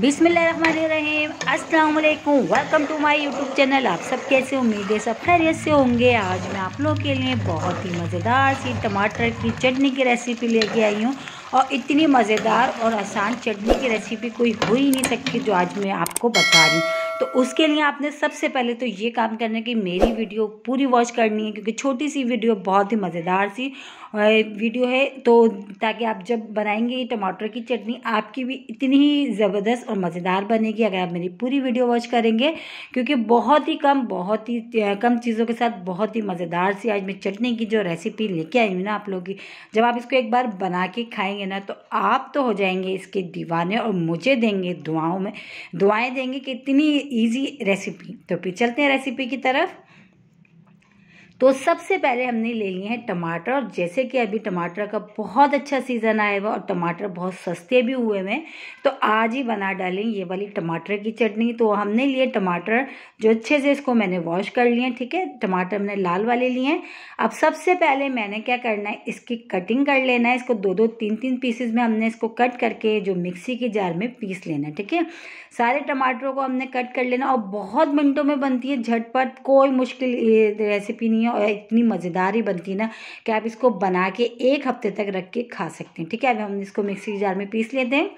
बिसमीम असलकुम welcome to my YouTube channel आप सब कैसे उम्मीद है सब खैरियत से होंगे आज मैं आप लोगों के लिए बहुत ही मज़ेदार सी टमाटर की चटनी की रेसिपी लेके आई हूँ और इतनी मज़ेदार और आसान चटनी की रेसिपी कोई हो ही नहीं सकती जो आज मैं आपको बता रही हूँ तो उसके लिए आपने सबसे पहले तो ये काम करना है कि मेरी वीडियो पूरी वॉच करनी है क्योंकि छोटी सी वीडियो बहुत ही मज़ेदार सी वीडियो है तो ताकि आप जब बनाएंगे ये टमाटर की चटनी आपकी भी इतनी ही ज़बरदस्त और मज़ेदार बनेगी अगर आप मेरी पूरी वीडियो वॉच करेंगे क्योंकि बहुत ही कम बहुत ही कम चीज़ों के साथ बहुत ही मज़ेदार सी आज मैं चटनी की जो रेसिपी लेके आई हूँ ना आप लोगों की जब आप इसको एक बार बना के खाएंगे ना तो आप तो हो जाएंगे इसके दीवाने और मुझे देंगे दुआओं में दुआएँ देंगे कि इतनी ईजी रेसिपी तो फिर चलते हैं रेसिपी की तरफ तो सबसे पहले हमने ले लिए हैं टमाटर और जैसे कि अभी टमाटर का बहुत अच्छा सीज़न आया हुआ और टमाटर बहुत सस्ते भी हुए हुए हैं तो आज ही बना डालें ये वाली टमाटर की चटनी तो हमने लिए टमाटर जो अच्छे से इसको मैंने वॉश कर लिए ठीक है टमाटर हमने लाल वाले लिए हैं अब सबसे पहले मैंने क्या करना है इसकी कटिंग कर लेना है इसको दो दो तीन तीन पीसेज में हमने इसको कट करके जो मिक्सी के जार में पीस लेना है ठीक है सारे टमाटरों को हमने कट कर लेना और बहुत मिनटों में बनती है झटपट कोई मुश्किल रेसिपी नहीं है है और इतनी मज़ेदार ही बनती है ना कि आप इसको बना के एक हफ्ते तक रख के खा सकते हैं ठीक है अब हम इसको मिक्सी जार में पीस लेते हैं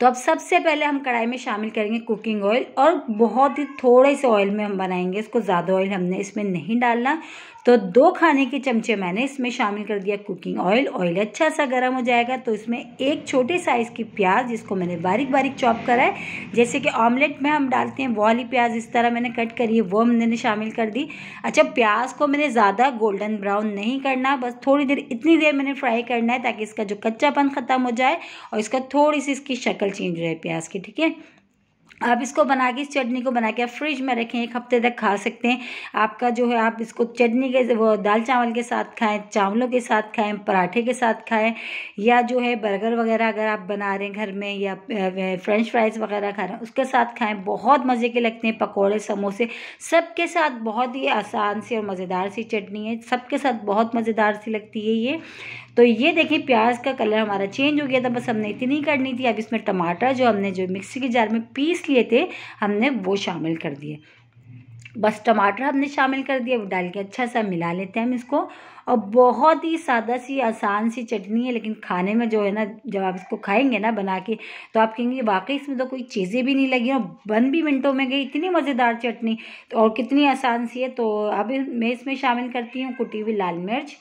तो अब सबसे पहले हम कढ़ाई में शामिल करेंगे कुकिंग ऑयल और बहुत ही थोड़े से ऑयल में हम बनाएंगे इसको ज़्यादा ऑयल हमने इसमें नहीं डालना तो दो खाने के चमचे मैंने इसमें शामिल कर दिया कुकिंग ऑयल ऑयल अच्छा सा गर्म हो जाएगा तो इसमें एक छोटे साइज़ की प्याज जिसको मैंने बारीक बारीक चॉप करा है जैसे कि ऑमलेट में हम डालते हैं वो वाली प्याज इस तरह मैंने कट करी है वो मैंने शामिल कर दी अच्छा प्याज को मैंने ज़्यादा गोल्डन ब्राउन नहीं करना बस थोड़ी देर इतनी देर मैंने फ्राई करना है ताकि इसका जो कच्चापन ख़त्म हो जाए और इसका थोड़ी सी इसकी शक्ल चेंज रहे प्याज की ठीक है आप इसको बना के इस चटनी को बना के आप फ्रिज में रखें एक हफ्ते तक खा सकते हैं आपका जो है आप इसको चटनी के वो दाल चावल के साथ खाएं चावलों के साथ खाएं पराठे के साथ खाएं या जो है बर्गर वगैरह अगर आप बना रहे हैं घर में या फ्रेंच फ्राइज़ वगैरह खा रहे हैं उसके साथ खाएँ बहुत मज़े के लगते हैं पकौड़े समोसे सबके साथ बहुत ही आसान सी और मज़ेदार सी चटनी है सबके साथ बहुत मज़ेदार सी लगती है ये तो ये देखिए प्याज का कलर हमारा चेंज हो गया था बस हमने इतनी करनी थी अब इसमें टमाटर जो हमने जो मिक्सी के जार में पीस पीस लिए थे हमने वो शामिल कर दिए बस टमाटर हमने शामिल कर दिया डाल के अच्छा सा मिला लेते हैं हम इसको और बहुत ही सादा सी आसान सी चटनी है लेकिन खाने में जो है ना जब आप इसको खाएंगे ना बना के तो आप कहेंगे वाकई इसमें तो कोई चीज़ें भी नहीं लगी और बन भी मिनटों में गई इतनी मज़ेदार चटनी तो और कितनी आसान सी है तो अब मैं इसमें शामिल करती हूँ कुटी हुई लाल मिर्च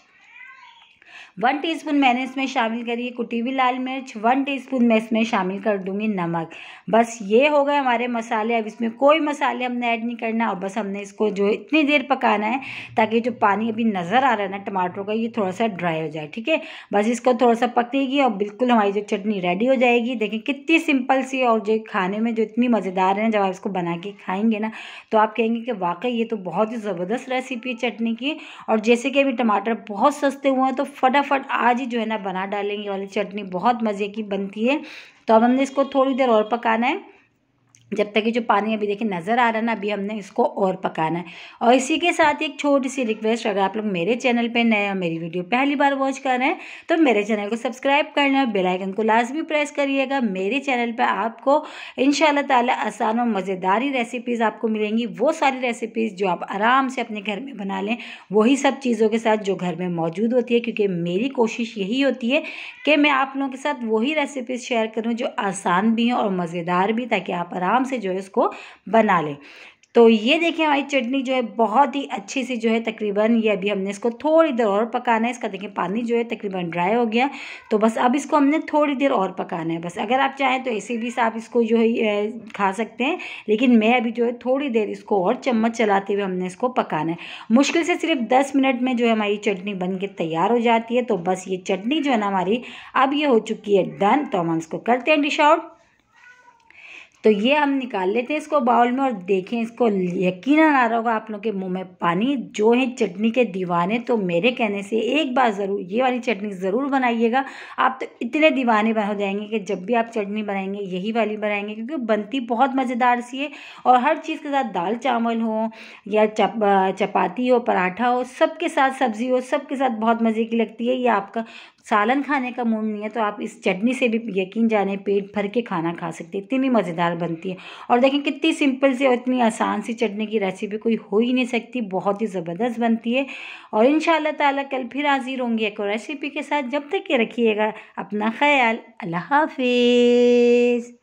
वन टीस्पून मैंने इसमें शामिल करी है कुटी हुई लाल मिर्च वन टीस्पून मैं इसमें शामिल कर दूंगी नमक बस ये हो गए हमारे मसाले अब इसमें कोई मसाले हमने ऐड नहीं करना और बस हमने इसको जो इतनी देर पकाना है ताकि जो पानी अभी नज़र आ रहा है ना टमाटरों का ये थोड़ा सा ड्राई हो जाए ठीक है बस इसको थोड़ा सा पकेगी और बिल्कुल हमारी जो चटनी रेडी हो जाएगी देखें कितनी सिंपल सी और जो खाने में जो इतनी मज़ेदार है जब आप इसको बना के खाएंगे ना तो आप कहेंगे कि वाकई ये तो बहुत ही ज़बरदस्त रेसिपी है चटनी की और जैसे कि अभी टमाटर बहुत सस्ते हुए हैं तो फटाफट फटाफट आज ही जो है ना बना डालेंगे वाली चटनी बहुत मज़े की बनती है तो अब हमने इसको थोड़ी देर और पकाना है जब तक ये जो पानी अभी देखिए नज़र आ रहा है ना अभी हमने इसको और पकाना है और इसी के साथ एक छोटी सी रिक्वेस्ट अगर आप लोग मेरे चैनल पे नए और मेरी वीडियो पहली बार वॉच कर रहे हैं तो मेरे चैनल को सब्सक्राइब कर लें और बेलाइकन को लाजमी प्रेस करिएगा मेरे चैनल पर आपको इन ताला आसान और मज़ेदारी रेसिपीज़ आपको मिलेंगी वो सारी रेसिपीज़ जो आप आराम से अपने घर में बना लें वही सब चीज़ों के साथ जो घर में मौजूद होती है क्योंकि मेरी कोशिश यही होती है कि मैं आप लोगों के साथ वही रेसिपीज़ शेयर करूँ जो आसान भी हैं और मज़ेदार भी ताकि आप आराम आराम से जो है इसको बना लें तो ये देखिए हमारी चटनी जो है बहुत ही अच्छी सी जो है तकरीबन ये अभी हमने इसको थोड़ी देर और पकाना है इसका देखिए पानी जो है तकरीबन ड्राई हो गया तो बस अब इसको हमने थोड़ी देर और पकाना है बस अगर आप चाहें तो ऐसे भी आप इसको जो है खा सकते हैं लेकिन मैं अभी जो है थोड़ी देर इसको और चम्मच चलाते हुए हमने इसको पकाना है मुश्किल से सिर्फ दस मिनट में जो है हमारी चटनी बन के तैयार हो जाती है तो बस ये चटनी जो है ना हमारी अब ये हो चुकी है डन तो हम इसको करते हैं डिश आउट तो ये हम निकाल लेते हैं इसको बाउल में और देखें इसको यकीन आ रहा होगा आप लोग के मुंह में पानी जो है चटनी के दीवाने तो मेरे कहने से एक बार ज़रूर ये वाली चटनी ज़रूर बनाइएगा आप तो इतने दीवाने हो जाएंगे कि जब भी आप चटनी बनाएंगे यही वाली बनाएंगे क्योंकि बनती बहुत मज़ेदार सी है और हर चीज़ के साथ दाल चावल हो या चप चपाती हो पराठा हो सबके साथ सब्ज़ी हो सब साथ बहुत मज़े की लगती है ये आपका सालन खाने का मूड नहीं है तो आप इस चटनी से भी यकीन जाने पेट भर के खाना खा सकते हैं इतनी मज़ेदार बनती है और देखें कितनी सिंपल सी और इतनी आसान सी चटनी की रेसिपी कोई हो ही नहीं सकती बहुत ही ज़बरदस्त बनती है और इन ताला कल फिर हाजिर होंगी एक और रेसिपी के साथ जब तक ये रखिएगा अपना ख्याल अल्लाह हाफिज़